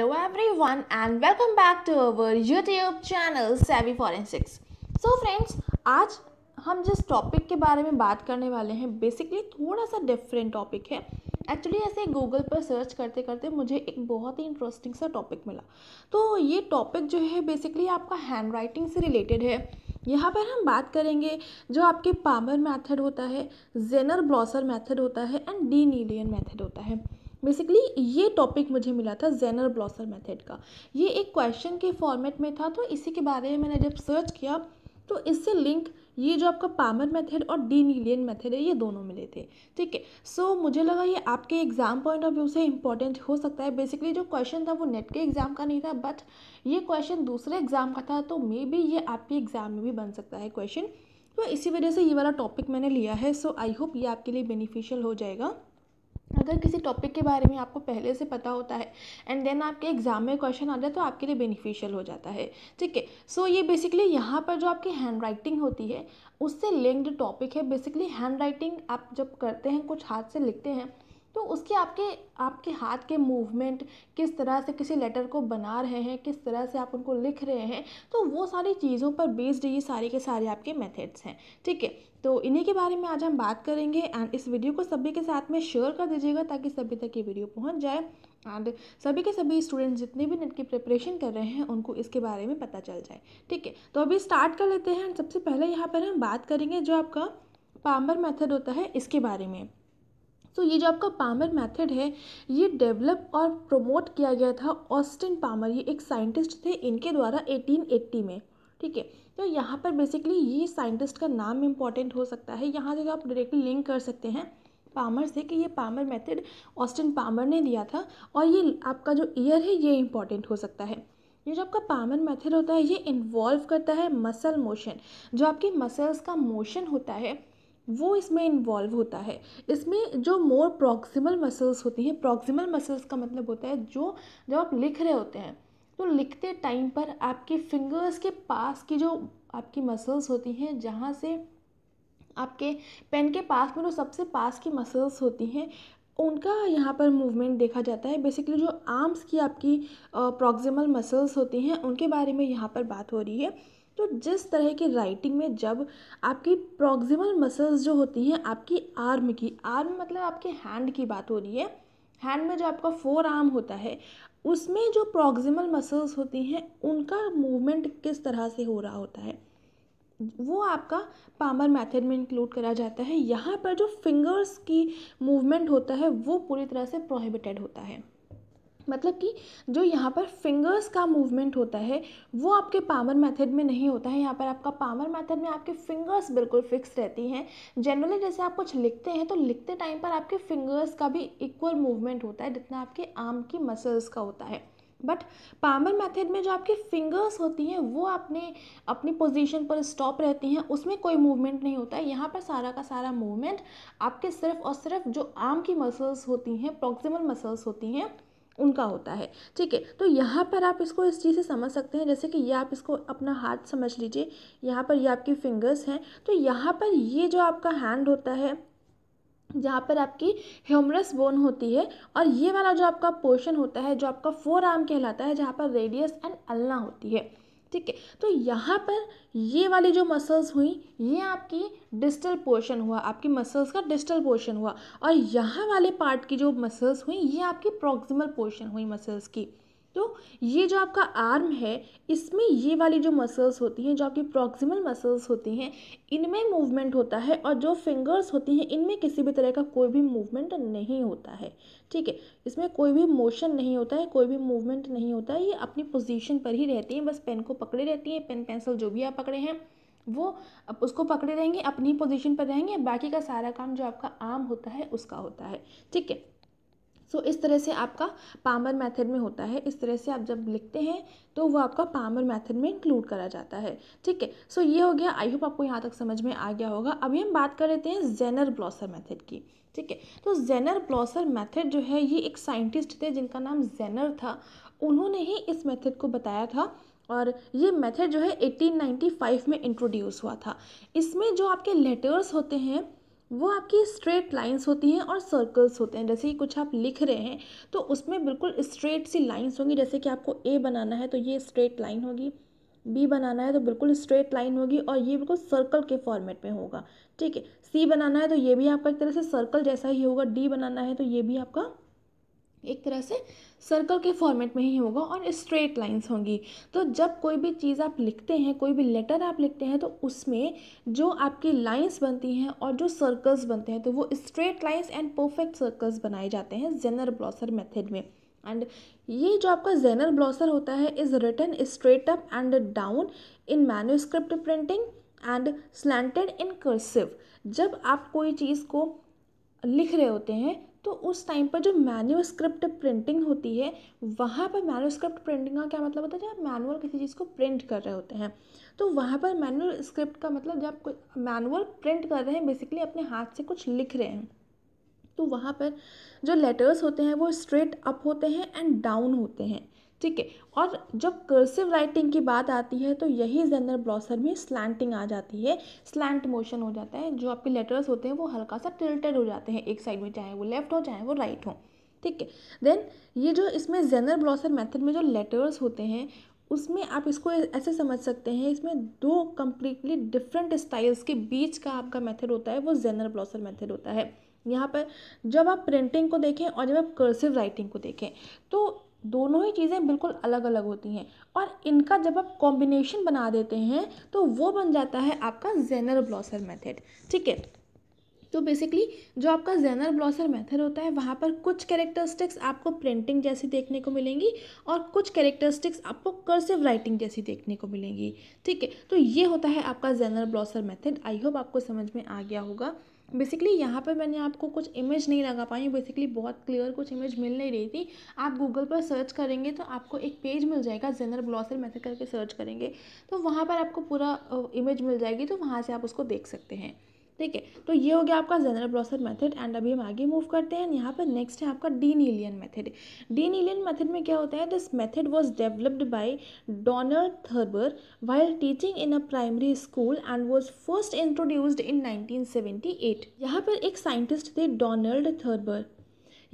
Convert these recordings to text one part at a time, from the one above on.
Every everyone and welcome back to our YouTube channel Savvy Forensics so friends आज हम जिस topic के बारे में बात करने वाले हैं बेसिकली थोड़ा सा डिफरेंट टॉपिक है एक्चुअली ऐसे गूगल पर सर्च करते करते मुझे एक बहुत ही इंटरेस्टिंग सा टॉपिक मिला तो ये टॉपिक जो है बेसिकली आपका हैंड राइटिंग से रिलेटेड है यहाँ पर हम बात करेंगे जो आपके पामर मेथड होता है जेनर ब्लॉसर मेथड होता है एंड डी नीलियन मेथड होता है बेसिकली ये टॉपिक मुझे मिला था जेनर ब्लॉसर मेथड का ये एक क्वेश्चन के फॉर्मेट में था तो इसी के बारे में मैंने जब सर्च किया तो इससे लिंक ये जो आपका पामर मेथड और डी नीलियन मेथड है ये दोनों मिले थे ठीक है सो मुझे लगा ये आपके एग्जाम पॉइंट ऑफ व्यू से इंपॉर्टेंट हो सकता है बेसिकली जो क्वेश्चन था वो नेट के एग्जाम का नहीं था बट ये क्वेश्चन दूसरे एग्जाम का था तो मे बी ये आपके एग्जाम में भी बन सकता है क्वेश्चन तो इसी वजह से ये वाला टॉपिक मैंने लिया है सो आई होप ये आपके लिए बेनिफिशियल हो जाएगा अगर किसी टॉपिक के बारे में आपको पहले से पता होता है एंड देन आपके एग्ज़ाम में क्वेश्चन आ जाए तो आपके लिए बेनिफिशियल हो जाता है ठीक है सो ये बेसिकली यहाँ पर जो आपकी हैंड राइटिंग होती है उससे लिंक्ड टॉपिक है बेसिकली हैंड राइटिंग आप जब करते हैं कुछ हाथ से लिखते हैं तो उसके आपके आपके हाथ के मूवमेंट किस तरह से किसी लेटर को बना रहे हैं किस तरह से आप उनको लिख रहे हैं तो वो सारी चीज़ों पर बेस्ड ये सारे के सारे आपके मेथड्स हैं ठीक है तो इन्हीं के बारे में आज हम बात करेंगे एंड इस वीडियो को सभी के साथ में शेयर कर दीजिएगा ताकि सभी तक ये वीडियो पहुँच जाए एंड सभी के सभी स्टूडेंट्स जितने भी नेट की प्रिपरेशन कर रहे हैं उनको इसके बारे में पता चल जाए ठीक है तो अभी स्टार्ट कर लेते हैं सबसे पहले यहाँ पर हम बात करेंगे जो आपका पाम्बर मेथड होता है इसके बारे में तो ये जो आपका पामर मेथड है ये डेवलप और प्रमोट किया गया था ऑस्टिन पामर ये एक साइंटिस्ट थे इनके द्वारा 1880 में ठीक है तो यहाँ पर बेसिकली ये साइंटिस्ट का नाम इम्पॉर्टेंट हो सकता है यहाँ से आप डायरेक्टली लिंक कर सकते हैं पामर से कि ये पामर मेथड ऑस्टिन पामर ने दिया था और ये आपका जो ईयर है ये इम्पॉर्टेंट हो सकता है ये जो आपका पामर मेथड होता है ये इन्वॉल्व करता है मसल मोशन जो आपके मसल्स का मोशन होता है वो इसमें इन्वॉल्व होता है इसमें जो मोर प्रॉक्सिमल मसल्स होती हैं प्रॉक्सिमल मसल्स का मतलब होता है जो जब आप लिख रहे होते हैं तो लिखते टाइम पर आपके फिंगर्स के पास की जो आपकी मसल्स होती हैं जहाँ से आपके पेन के पास में जो सबसे पास की मसल्स होती हैं उनका यहाँ पर मूवमेंट देखा जाता है बेसिकली जो आर्म्स की आपकी प्रॉक्सिमल मसल्स होती हैं उनके बारे में यहाँ पर बात हो रही है तो जिस तरह की राइटिंग में जब आपकी प्रॉक्सिमल मसल्स जो होती हैं आपकी आर्म की आर्म मतलब आपके हैंड की बात हो रही है हैंड में जो आपका फोर आर्म होता है उसमें जो प्रॉक्सिमल मसल्स होती हैं उनका मूवमेंट किस तरह से हो रहा होता है वो आपका पामर मेथड में इंक्लूड करा जाता है यहाँ पर जो फिंगर्स की मूवमेंट होता है वो पूरी तरह से प्रोहिबिटेड होता है मतलब कि जो यहाँ पर फिंगर्स का मूवमेंट होता है वो आपके पावर मेथड में नहीं होता है यहाँ पर आपका पावर मेथड में आपके फिंगर्स बिल्कुल फिक्स रहती हैं जनरली जैसे आप कुछ लिखते हैं तो लिखते टाइम पर आपके फिंगर्स का भी इक्वल मूवमेंट होता है जितना आपके आर्म की मसल्स का होता है बट पामर मेथड में जो आपकी फिंगर्स होती हैं वो अपने अपनी पोजीशन पर स्टॉप रहती हैं उसमें कोई मूवमेंट नहीं होता है यहाँ पर सारा का सारा मूवमेंट आपके सिर्फ और सिर्फ जो आर्म की मसल्स होती हैं प्रॉक्सिमल मसल्स होती हैं उनका होता है ठीक है तो यहाँ पर आप इसको इस चीज़ से समझ सकते हैं जैसे कि ये आप इसको अपना हाथ समझ लीजिए यहाँ पर ये आपकी फिंगर्स हैं तो यहाँ पर ये जो आपका हैंड होता है जहाँ पर आपकी ह्यूमरस बोन होती है और ये वाला जो आपका पोर्शन होता है जो आपका फोर आर्म कहलाता है जहाँ पर रेडियस एंड अल्ना होती है ठीक है तो यहाँ पर ये वाली जो मसल्स हुई ये आपकी डिस्टल पोर्शन हुआ आपकी मसल्स का डिस्टल पोर्शन हुआ और यहाँ वाले पार्ट की जो मसल्स हुई ये आपकी प्रॉक्सिमल पोर्शन हुई मसल्स की तो ये जो आपका आर्म है इसमें ये वाली जो मसल्स होती हैं जो आपकी प्रॉक्सिमल मसल्स होती हैं इनमें मूवमेंट होता है और जो फिंगर्स होती हैं इनमें किसी भी तरह का कोई भी मूवमेंट नहीं होता है ठीक है इसमें कोई भी मोशन नहीं होता है कोई भी मूवमेंट नहीं होता है ये अपनी पोजिशन पर ही रहती हैं बस पेन को पकड़े रहती हैं पेन पेंसिल जो भी आप पकड़े हैं वो अब उसको पकड़े रहेंगे अपनी पोजीशन पर रहेंगे बाकी का सारा काम जो आपका आर्म होता है उसका होता है ठीक है सो इस तरह से आपका पामर मेथड में होता है इस तरह से आप जब लिखते हैं तो वो आपका पामर मेथड में इंक्लूड करा जाता है ठीक है सो ये हो गया आई होप आपको यहाँ तक समझ में आ गया होगा अभी हम बात कर लेते हैं जेनर ब्लॉसर मेथड की ठीक है तो जेनर ब्लॉसर मेथड जो है ये एक साइंटिस्ट थे जिनका नाम जेनर था उन्होंने ही इस मेथड को बताया था और ये मेथड जो है 1895 में इंट्रोड्यूस हुआ था इसमें जो आपके लेटर्स होते हैं वो आपकी स्ट्रेट लाइंस होती हैं और सर्कल्स होते हैं जैसे कि कुछ आप लिख रहे हैं तो उसमें बिल्कुल स्ट्रेट सी लाइंस होंगी जैसे कि आपको ए बनाना है तो ये स्ट्रेट लाइन होगी बी बनाना है तो बिल्कुल स्ट्रेट लाइन होगी और ये बिल्कुल सर्कल के फॉर्मेट में होगा ठीक है सी बनाना है तो ये भी आपका एक तरह से सर्कल जैसा ही होगा डी बनाना है तो ये भी आपका एक तरह से सर्कल के फॉर्मेट में ही होगा और स्ट्रेट लाइंस होंगी तो जब कोई भी चीज़ आप लिखते हैं कोई भी लेटर आप लिखते हैं तो उसमें जो आपकी लाइंस बनती हैं और जो सर्कल्स बनते हैं तो वो straight lines and perfect circles बनाए जाते हैं जेनर ब्लॉसर मेथड में एंड ये जो आपका जेनर ब्लॉसर होता है is written straight up and down in manuscript printing and slanted in cursive जब आप कोई चीज़ को लिख रहे होते हैं तो उस टाइम पर जो मैन्यूस्क्रिप्ट प्रिंटिंग होती है वहाँ पर मैन्यूस्क्रिप्ट प्रिंटिंग का क्या मतलब होता है जब मैनुअल किसी चीज़ को प्रिंट कर रहे होते हैं तो वहाँ पर मैनुअल स्क्रिप्ट का मतलब जब आप मैनुअल प्रिंट कर रहे हैं बेसिकली अपने हाथ से कुछ लिख रहे हैं तो वहाँ पर जो लेटर्स होते हैं वो स्ट्रेट अप होते हैं एंड डाउन होते हैं ठीक है और जब कर्सिव राइटिंग की बात आती है तो यही जेनर ब्लॉसर में स्लैंटिंग आ जाती है स्लैंट मोशन हो जाता है जो आपके लेटर्स होते हैं वो हल्का सा टिल्टेड हो जाते हैं एक साइड में चाहे वो लेफ्ट हो चाहे वो राइट हो ठीक है देन ये जो इसमें जेनर ब्लॉसर मेथड में जो लेटर्स होते हैं उसमें आप इसको ऐसे समझ सकते हैं इसमें दो कम्प्लीटली डिफरेंट स्टाइल्स के बीच का आपका मेथड होता है वो जेनर ब्लॉसर मेथड होता है यहाँ पर जब आप प्रिंटिंग को देखें और जब आप कर्सिव राइटिंग को देखें तो दोनों ही चीज़ें बिल्कुल अलग अलग होती हैं और इनका जब आप कॉम्बिनेशन बना देते हैं तो वो बन जाता है आपका जेनर ब्लॉसर मेथड ठीक है तो बेसिकली जो आपका जेनर ब्लॉसर मेथड होता है वहाँ पर कुछ कैरेक्टरिस्टिक्स आपको प्रिंटिंग जैसी देखने को मिलेंगी और कुछ कैरेक्टरिस्टिक्स आपको कर्सिव राइटिंग जैसी देखने को मिलेंगी ठीक है तो ये होता है आपका Zaner Bloser method I hope आपको समझ में आ गया होगा बेसिकली यहाँ पर मैंने आपको कुछ इमेज नहीं लगा पाई बेसिकली बहुत क्लियर कुछ इमेज मिल नहीं रही थी आप गूगल पर सर्च करेंगे तो आपको एक पेज मिल जाएगा जेनर ब्लॉसर मैसेज करके सर्च करेंगे तो वहाँ पर आपको पूरा इमेज मिल जाएगी तो वहाँ से आप उसको देख सकते हैं ठीक है तो ये हो गया आपका जनरल ब्रोसर मेथड एंड अभी हम आगे मूव करते हैं यहाँ पर नेक्स्ट है आपका D'Nealian method D'Nealian method में क्या होता है this method was developed by Donald Thurber while teaching in a primary school and was first introduced in 1978 यहाँ पर एक साइंटिस्ट थे डोनल्ड थर्बर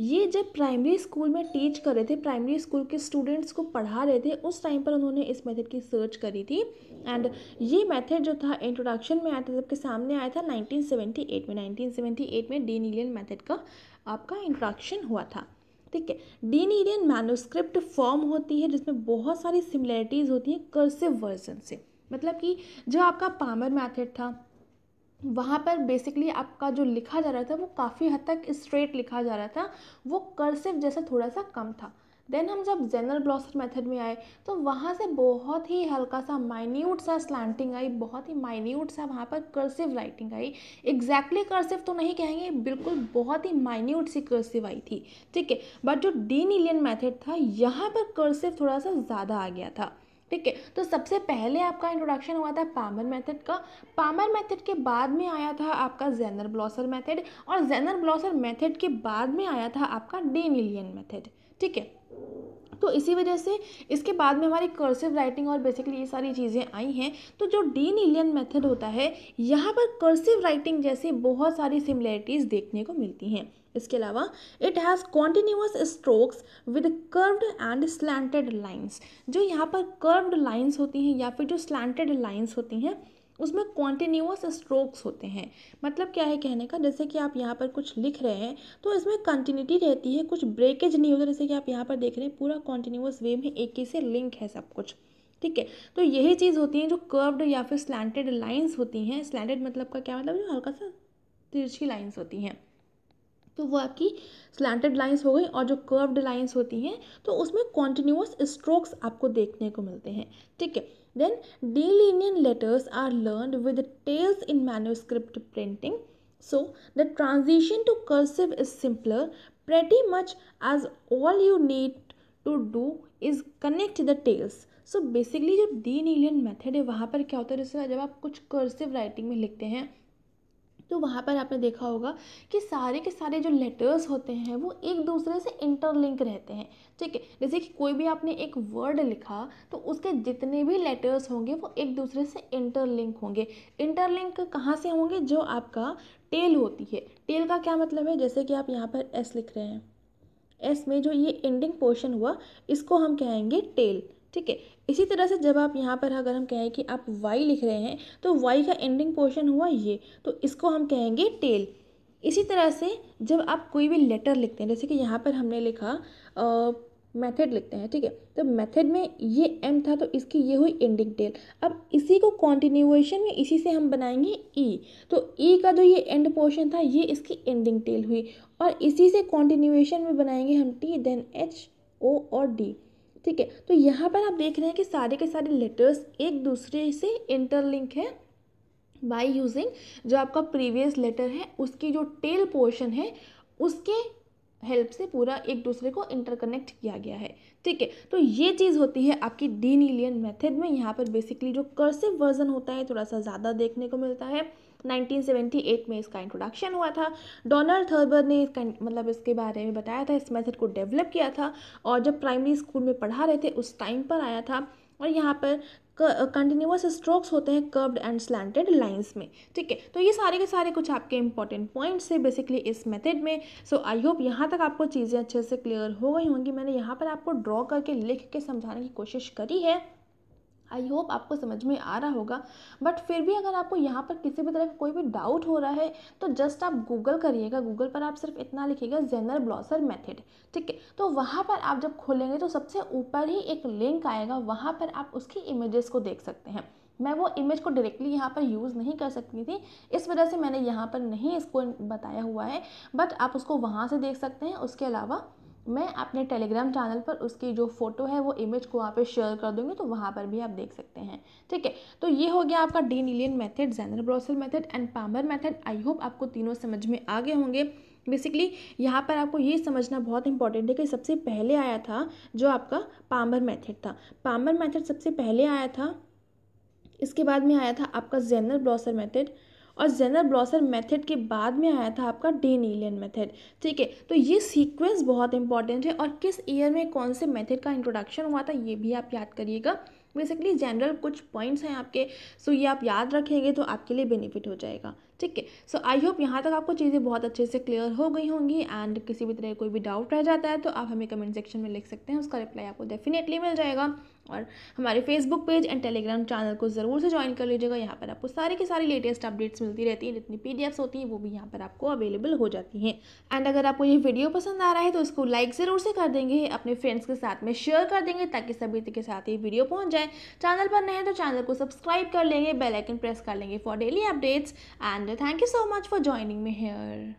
ये जब प्राइमरी स्कूल में टीच कर रहे थे प्राइमरी स्कूल के स्टूडेंट्स को पढ़ा रहे थे उस टाइम पर उन्होंने इस मेथड की सर्च करी थी एंड ये मेथड जो था इंट्रोडक्शन में आया था सबके सामने आया था 1978 में 1978 में डीन ईलियन मैथड का आपका इंट्रोडक्शन हुआ था ठीक है डीन ईलियन मैनोस्क्रिप्ट फॉर्म होती है जिसमें बहुत सारी सिमिलैरिटीज़ होती हैं कर्सिव वर्जन से मतलब कि जो आपका पामर मैथड था वहाँ पर बेसिकली आपका जो लिखा जा रहा था वो काफ़ी हद तक स्ट्रेट लिखा जा रहा था वो कर्सिव जैसा थोड़ा सा कम था देन हम जब जनरल ब्लॉसर मेथड में आए तो वहाँ से बहुत ही हल्का सा माइन्यूट सा स्लैंटिंग आई बहुत ही माइन्यूट सा वहाँ पर कर्सिव राइटिंग आई एग्जैक्टली कर्सिव तो नहीं कहेंगे बिल्कुल बहुत ही माइन्यूट सी कर्सिव आई थी ठीक है बट जो डी डीनिलियन मैथड था यहाँ पर कर्सिव थोड़ा सा ज़्यादा आ गया था ठीक है तो सबसे पहले आपका इंट्रोडक्शन हुआ था पामर मेथड का पामर मेथड के बाद में आया था आपका जेनर ब्लॉसर मेथड और जेनर ब्लॉसर मेथड के बाद में आया था आपका डेनिलियन मेथड ठीक है तो इसी वजह से इसके बाद में हमारी कर्सिव राइटिंग और बेसिकली ये सारी चीज़ें आई हैं तो जो डीन इलियन मेथड होता है यहाँ पर कर्सिव राइटिंग जैसे बहुत सारी सिमिलैरिटीज़ देखने को मिलती हैं इसके अलावा it has continuous strokes with curved and slanted lines जो यहाँ पर कर्व्ड लाइन्स होती हैं या फिर जो स्लैंटेड लाइन्स होती हैं उसमें कॉन्टिन्यूस स्ट्रोक्स होते हैं मतलब क्या है कहने का जैसे कि आप यहाँ पर कुछ लिख रहे हैं तो इसमें कंटिन्यूटी रहती है कुछ ब्रेकेज नहीं होता जैसे कि आप यहाँ पर देख रहे हैं पूरा कॉन्टिन्यूस वे में एक ही से लिंक है सब कुछ ठीक है तो यही चीज़ होती है जो कर्व्ड या फिर स्लैंटेड लाइन्स होती हैं स्लैंटेड मतलब का क्या मतलब जो हल्का सा तिरछी लाइन्स होती हैं तो वो आपकी स्लैंटेड लाइंस हो गई और जो कर्व्ड लाइंस होती हैं तो उसमें कॉन्टिन्यूस स्ट्रोक्स आपको देखने को मिलते हैं ठीक है then D'Nealian letters are learn with tails in manuscript printing so the transition to cursive is simpler pretty much as all you need to do is connect the tails so basically जो D'Nealian method है वहाँ पर क्या होता है जैसे जब आप कुछ कर्सिव राइटिंग में लिखते हैं तो वहाँ पर आपने देखा होगा कि सारे के सारे जो लेटर्स होते हैं वो एक दूसरे से इंटरलिंक रहते हैं ठीक है जैसे कि कोई भी आपने एक वर्ड लिखा तो उसके जितने भी लेटर्स होंगे वो एक दूसरे से इंटरलिंक होंगे इंटरलिंक कहाँ से होंगे जो आपका टेल होती है टेल का क्या मतलब है जैसे कि आप यहाँ पर एस लिख रहे हैं एस में जो ये एंडिंग पोर्शन हुआ इसको हम कहेंगे टेल ठीक है इसी तरह से जब आप यहाँ पर अगर हम कहें कि आप वाई लिख रहे हैं तो वाई का एंडिंग पोर्शन हुआ ये तो इसको हम कहेंगे टेल इसी तरह से जब आप कोई भी लेटर लिखते हैं जैसे कि यहाँ पर हमने लिखा मेथड लिखते हैं ठीक है तो मेथड में ये एम था तो इसकी ये हुई एंडिंग टेल अब इसी को कॉन्टिन्यूएशन में इसी से हम बनाएंगे ई e. तो ई e का जो ये एंड पोर्शन था ये इसकी एंडिंग टेल हुई और इसी से कॉन्टिन्यूएशन में बनाएंगे हम टी देन एच ओ और डी ठीक है तो यहाँ पर आप देख रहे हैं कि सारे के सारे लेटर्स एक दूसरे से इंटरलिंक है बाय यूजिंग जो आपका प्रीवियस लेटर है उसकी जो टेल पोर्शन है उसके हेल्प से पूरा एक दूसरे को इंटरकनेक्ट किया गया है ठीक है तो ये चीज़ होती है आपकी डीनिलियन मेथड में यहाँ पर बेसिकली जो कर्सिव वर्जन होता है थोड़ा सा ज़्यादा देखने को मिलता है 1978 में इसका इंट्रोडक्शन हुआ था डोनाल्ड थर्बर ने इसका मतलब इसके बारे में बताया था इस मेथड को डेवलप किया था और जब प्राइमरी स्कूल में पढ़ा रहे थे उस टाइम पर आया था और यहाँ पर कंटिन्यूस स्ट्रोक्स होते हैं कर्व्ड एंड स्लैंटेड लाइंस में ठीक है तो ये सारे के सारे कुछ आपके इंपॉर्टेंट पॉइंट्स है बेसिकली इस मेथड में सो आई होप यहाँ तक आपको चीज़ें अच्छे से क्लियर हो गई होंगी मैंने यहाँ पर आपको ड्रॉ करके लिख के समझाने की कोशिश करी है आई होप आपको समझ में आ रहा होगा बट फिर भी अगर आपको यहाँ पर किसी भी तरह का कोई भी डाउट हो रहा है तो जस्ट आप गूगल करिएगा गूगल पर आप सिर्फ इतना लिखिएगा जेनर ब्लॉसर मेथड ठीक है तो वहाँ पर आप जब खोलेंगे तो सबसे ऊपर ही एक लिंक आएगा वहाँ पर आप उसकी इमेजेस को देख सकते हैं मैं वो इमेज को डायरेक्टली यहाँ पर यूज़ नहीं कर सकती थी इस वजह से मैंने यहाँ पर नहीं इसको बताया हुआ है बट आप उसको वहाँ से देख सकते हैं उसके अलावा मैं अपने टेलीग्राम चैनल पर उसकी जो फ़ोटो है वो इमेज को वहाँ पे शेयर कर दूँगी तो वहाँ पर भी आप देख सकते हैं ठीक है तो ये हो गया आपका D'Nealian method Zaner Bloser method and Palmer method I hope आपको तीनों समझ में आ गए होंगे बेसिकली यहाँ पर आपको ये समझना बहुत इंपॉर्टेंट है कि सबसे पहले आया था जो आपका पामर मैथड था पामर मैथड सबसे पहले आया था इसके बाद में आया था आपका जैनर ब्रोसर मैथड और जेनर ब्लॉसर मेथड के बाद में आया था आपका डेनीलियन मेथड ठीक है तो ये सीक्वेंस बहुत इंपॉर्टेंट है और किस ईयर में कौन से मेथड का इंट्रोडक्शन हुआ था ये भी आप याद करिएगा बेसिकली जनरल कुछ पॉइंट्स हैं आपके सो ये आप याद रखेंगे तो आपके लिए बेनिफिट हो जाएगा ठीक है सो आई होप यहाँ तक आपको चीज़ें बहुत अच्छे से क्लियर हो गई होंगी एंड किसी भी तरह कोई भी डाउट रह जाता है तो आप हमें कमेंट सेक्शन में लिख सकते हैं उसका रिप्लाई आपको डेफिनेटली मिल जाएगा और हमारे Facebook page and Telegram channel को ज़रूर से ज्वाइन कर लीजिएगा यहाँ पर आपको सारी की सारी लेटेस्ट अपडेट्स मिलती रहती हैं जितनी पी होती हैं वो भी यहाँ पर आपको अवेलेबल हो जाती हैं एंड अगर आपको ये वीडियो पसंद आ रहा है तो उसको लाइक ज़रूर से कर देंगे अपने फ्रेंड्स के साथ में शेयर कर देंगे ताकि सभी के साथ ये वीडियो पहुँच जाए चैनल पर नए तो चैनल को सब्सक्राइब कर लेंगे बेलाइकन प्रेस कर लेंगे for daily updates and Thank you so much for joining me here.